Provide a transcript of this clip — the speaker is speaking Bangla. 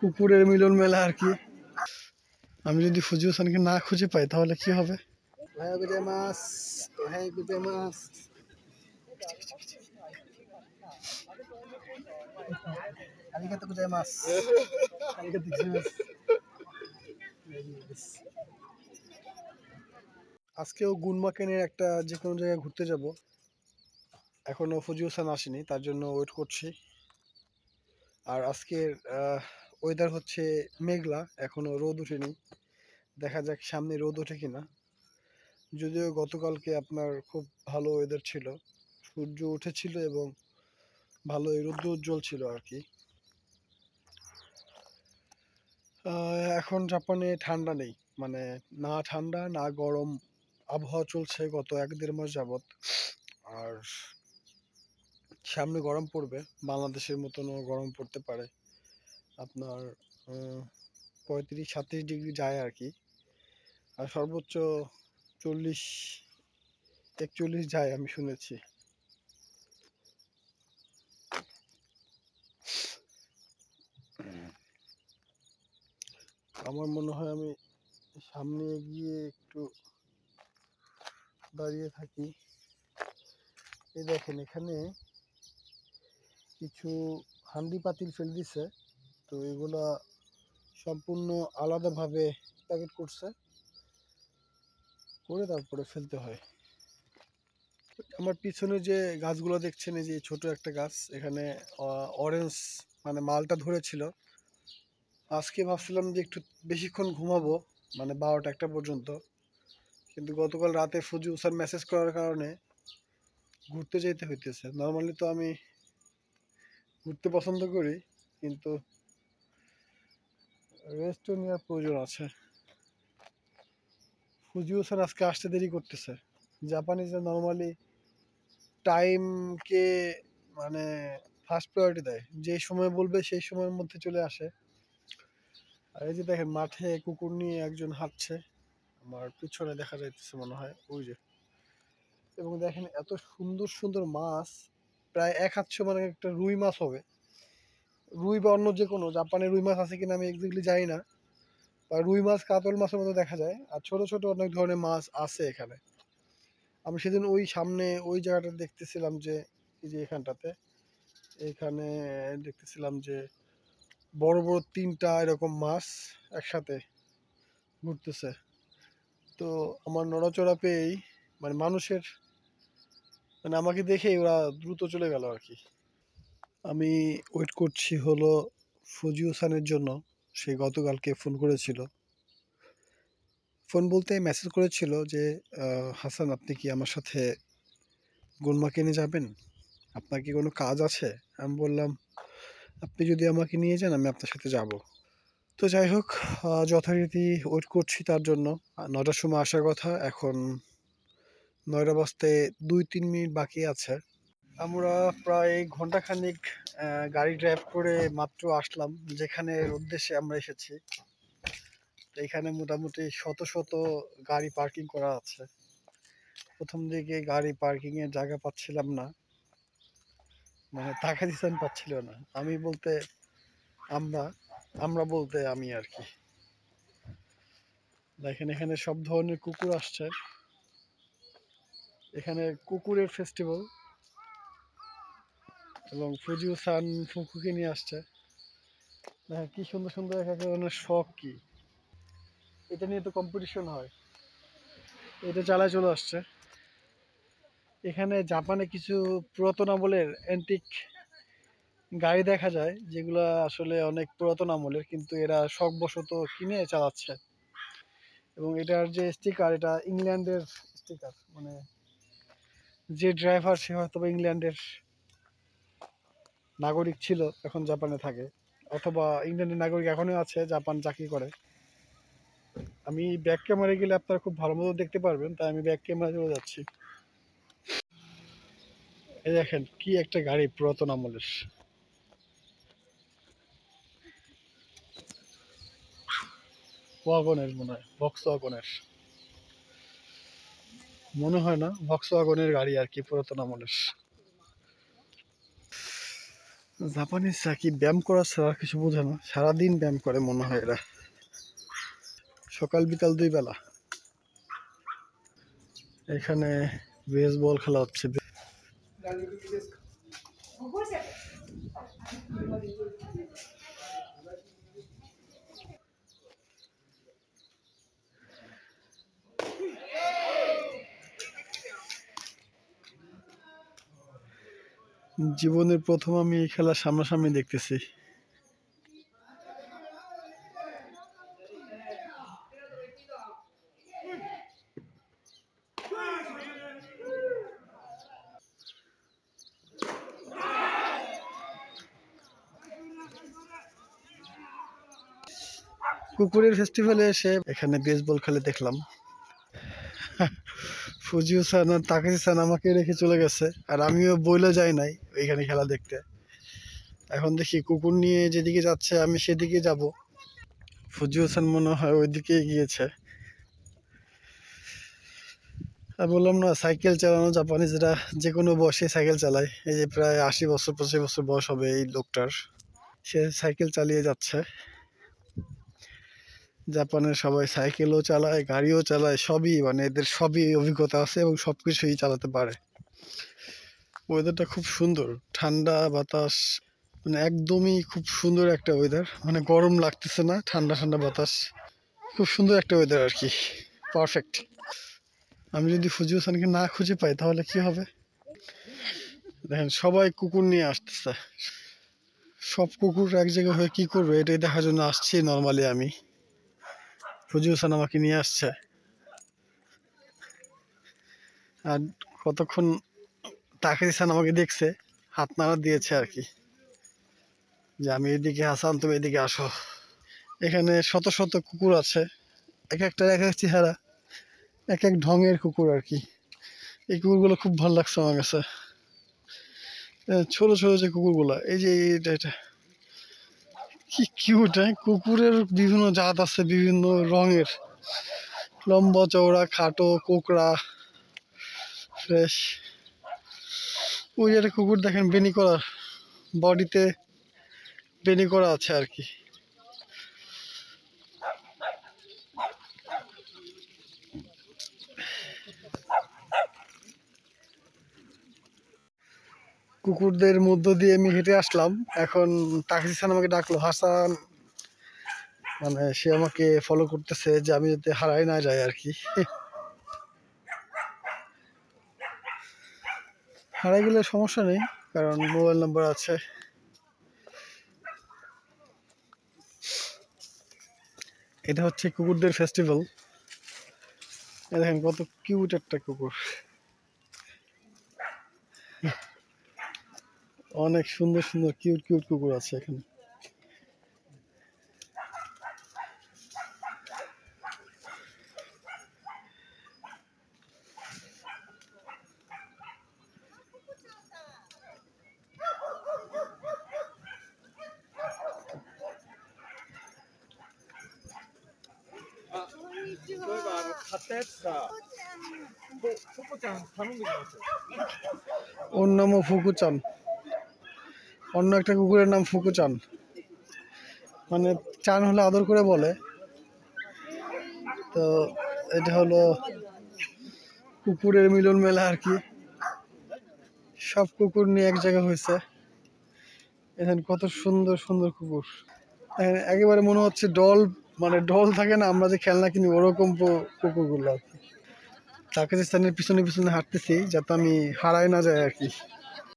কুকুরের মিলন মেলা আর কি আমি যদি ফুজি হোসেনকে না খুঁজে পাই তাহলে কি হবে আজকেও গুনমা কেনের একটা যে কোনো জায়গায় ঘুরতে যাব এখনও ফজি হোসেন আসেনি তার জন্য ওয়েট করছি আর আজকের ওয়েদার হচ্ছে মেঘলা এখনও রোদ ওঠেনি দেখা যাক সামনে রোদ ওঠে কিনা যদিও গতকালকে আপনার খুব ভালো ওয়েদার ছিল সূর্য উঠেছিল এবং ভালো রৌদ্র উজ্জ্বল ছিল আর কি এখন জাপানে ঠান্ডা নেই মানে না ঠান্ডা না গরম আবহাওয়া চলছে গত এক দেড় মাস যাবত আর সামনে গরম পড়বে বাংলাদেশের মতনও গরম পড়তে পারে আপনার পঁয়ত্রিশ সাতত্রিশ ডিগ্রি যায় আর কি আর সর্বোচ্চ চল্লিশ একচল্লিশ যায় আমি শুনেছি আমার মনে হয় আমি সামনে গিয়ে একটু দাঁড়িয়ে থাকি এই দেখেন এখানে কিছু হান্ডি পাতিল ফেল দিছে তো এগুলা সম্পূর্ণ আলাদাভাবে প্যাকেট করছে করে তারপরে ফেলতে হয় আমার পিছনে যে গাছগুলো দেখছেন এই যে ছোট একটা গাছ এখানে অরেঞ্জ মানে মালটা ধরেছিল আজকে ভাবছিলাম যে একটু বেশিক্ষণ ঘুমাবো মানে বারোটা একটা পর্যন্ত কিন্তু গতকাল রাতে ফুজি উসার মেসেজ করার কারণে ঘুরতে যেতে হইতেছে নর্মালি তো আমি ঘুরতে পছন্দ করি কিন্তু রেস্টও নেওয়ার প্রয়োজন আছে ফুজিও স্যার আজকে আসতে দেরি করতেছে জাপানিজরা নর্মালি টাইমকে মানে ফার্স্ট প্রায়োরিটি দেয় যে সময় বলবে সেই সময়ের মধ্যে চলে আসে আর এই যে দেখেন মাঠে কুকুর নিয়ে একজন হাঁটছে আমার পিছনে দেখা যাইতেছে মনে হয় ওই যে এবং দেখেন এত সুন্দর সুন্দর মাছ প্রায় এক হাত মানে একটা রুই মাছ হবে রুই বা অন্য যে কোনো জাপানে রুই মাছ আছে কিনা আমি এক্স্যাক্টলি জানি না বা রুই মাছ কাতল মাছের মতো দেখা যায় আর ছোট ছোট অনেক ধরনের মাছ আছে এখানে আমি সেদিন ওই সামনে ওই জায়গাটা দেখতেছিলাম যে এই যে এখানটাতে এখানে দেখতেছিলাম যে বড় বড় তিনটা এরকম মাছ একসাথে ঘুরতেছে তো আমার নড়াচড়া পেয়েই মানে মানুষের মানে আমাকে দেখেই ওরা দ্রুত চলে গেল আর কি আমি ওয়েট করছি হলো ফজি হোসানের জন্য সে গতকালকে ফোন করেছিল ফোন বলতে মেসেজ করেছিল যে হাসান আপনি কি আমার সাথে গুনমা কিনে যাবেন আপনার কি কোনো কাজ আছে আমি বললাম আপনি যদি আমাকে নিয়ে যান আমি আপনার সাথে যাব তো যাই হোক যথারীতি ওয়েট করছি তার জন্য নটার সময় আসার কথা এখন নয়টা বাজতে দুই তিন মিনিট বাকি আছে আমরা প্রায় ঘন্টাখানিক গাড়ি ড্রাইভ করে মাত্র আসলাম যেখানে উদ্দেশ্যে আমরা এসেছি এখানে মোটামুটি শত শত গাড়ি পার্কিং করা আছে প্রথম দিকে গাড়ি পার্কিংয়ের জায়গা পাচ্ছিলাম না মানে টাকা দিচ্ছেন পাচ্ছিল না আমি বলতে আমরা আমরা বলতে আমি আর কি দেখেন এখানে সব ধরনের কুকুর আসছে এখানে কুকুরের ফেস্টিভ্যাল এবং ফুজিও সান ফুকুকে নিয়ে আসছে দেখেন কি সুন্দর সুন্দর এক এক ধরনের শখ কি এটা নিয়ে তো কম্পিটিশন হয় এটা চালায় চলে আসছে এখানে জাপানে কিছু পুরাতন আমলের অ্যান্টিক গাড়ি দেখা যায় যেগুলো আসলে অনেক পুরাতন আমলের কিন্তু এরা শখবশত কিনে চালাচ্ছে এবং এটার যে স্টিকার এটা ইংল্যান্ডের স্টিকার মানে যে ড্রাইভার সে হয়তো ইংল্যান্ডের নাগরিক ছিল এখন জাপানে থাকে অথবা ইংল্যান্ডের নাগরিক এখনও আছে জাপান চাকরি করে আমি ব্যাক ক্যামেরা গেলে আপনারা খুব ভালো মতো দেখতে পারবেন তাই আমি ব্যাক ক্যামেরা চলে যাচ্ছি এই দেখেন কি একটা গাড়ি পুরাতন আমলের ওয়াগনের মনে হয় ভক্স ওয়াগনের মনে হয় না ভক্স ওয়াগনের গাড়ি আর কি পুরাতন আমলের জাপানিজ চাকি ব্যায়াম করা ছাড়া কিছু বোঝে না সারাদিন ব্যায়াম করে মনে হয় এরা সকাল বিকাল দুই বেলা এখানে বেসবল খেলা হচ্ছে জীবনের প্রথম আমি এই খেলা সামনাসামনি দেখতেছি কুকুরের ফেস্টিভ্যালে এসে এখানে বেসবল খেলে দেখলাম ফুজিও স্যার আর তাকাজি স্যার আমাকে রেখে চলে গেছে আর আমিও বইলে যাই নাই ওইখানে খেলা দেখতে এখন দেখি কুকুর নিয়ে যেদিকে যাচ্ছে আমি সেদিকে যাব ফুজিও হোসেন মনে হয় ওইদিকে গিয়েছে আর বললাম না সাইকেল চালানো জাপানিজরা যে কোনো বয়সে সাইকেল চালায় এই যে প্রায় আশি বছর পঁচিশ বছর বয়স হবে এই লোকটার সে সাইকেল চালিয়ে যাচ্ছে জাপানের সবাই সাইকেলও চালায় গাড়িও চালায় সবই মানে এদের সবই অভিজ্ঞতা আছে এবং সব কিছুই চালাতে পারে ওয়েদারটা খুব সুন্দর ঠান্ডা বাতাস মানে একদমই খুব সুন্দর একটা ওয়েদার মানে গরম লাগতেছে না ঠান্ডা ঠান্ডা বাতাস খুব সুন্দর একটা ওয়েদার আর কি পারফেক্ট আমি যদি ফুজি না খুঁজে পাই তাহলে কি হবে দেখেন সবাই কুকুর নিয়ে আসতেছে সব কুকুর এক জায়গায় হয়ে কী করবে এটাই দেখার জন্য আসছি নর্মালি আমি ফজি আমাকে নিয়ে আসছে আর কতক্ষণ তাকে সান আমাকে দেখছে হাত নাড়া দিয়েছে আর কি যে আমি এদিকে আসাম তুমি এদিকে আসো এখানে শত শত কুকুর আছে এক একটা এক এক চেহারা এক এক ঢঙের কুকুর আর কি এই কুকুরগুলো খুব ভালো লাগছে আমার কাছে ছোটো ছোটো যে কুকুরগুলো এই যে এটা এটা কি কিউট হ্যাঁ কুকুরের বিভিন্ন জাত আছে বিভিন্ন রঙের লম্বা চওড়া খাটো কোকড়া ফ্রেশ ওই একটা কুকুর দেখেন বেনি করা বডিতে বেনি করা আছে আর কি কুকুরদের মধ্য দিয়ে আমি হেঁটে আসলাম এখন তাকসিসান আমাকে ডাকলো হাসান মানে সে আমাকে ফলো করতেছে যে আমি যাতে হারাই না যাই আর কি হারাই গেলে সমস্যা নেই কারণ মোবাইল নাম্বার আছে এটা হচ্ছে কুকুরদের ফেস্টিভ্যাল দেখেন কত কিউট একটা কুকুর অনেক সুন্দর সুন্দর কিউট কিউট কুকুর আছে এখানে ওর নামও ফুকুচান অন্য একটা কুকুরের নাম ফুকু চান মানে চান হলে আদর করে বলে তো এটা হলো কুকুরের মিলন মেলা আর কি সব কুকুর নিয়ে এক জায়গা হয়েছে এখানে কত সুন্দর সুন্দর কুকুর একেবারে মনে হচ্ছে ডল মানে ডল থাকে না আমরা যে খেলনা কিনি ওরকম কুকুরগুলো আর কি তাকে যে স্থানের পিছনে পিছনে হাঁটতেছি যাতে আমি হারাই না যাই আর কি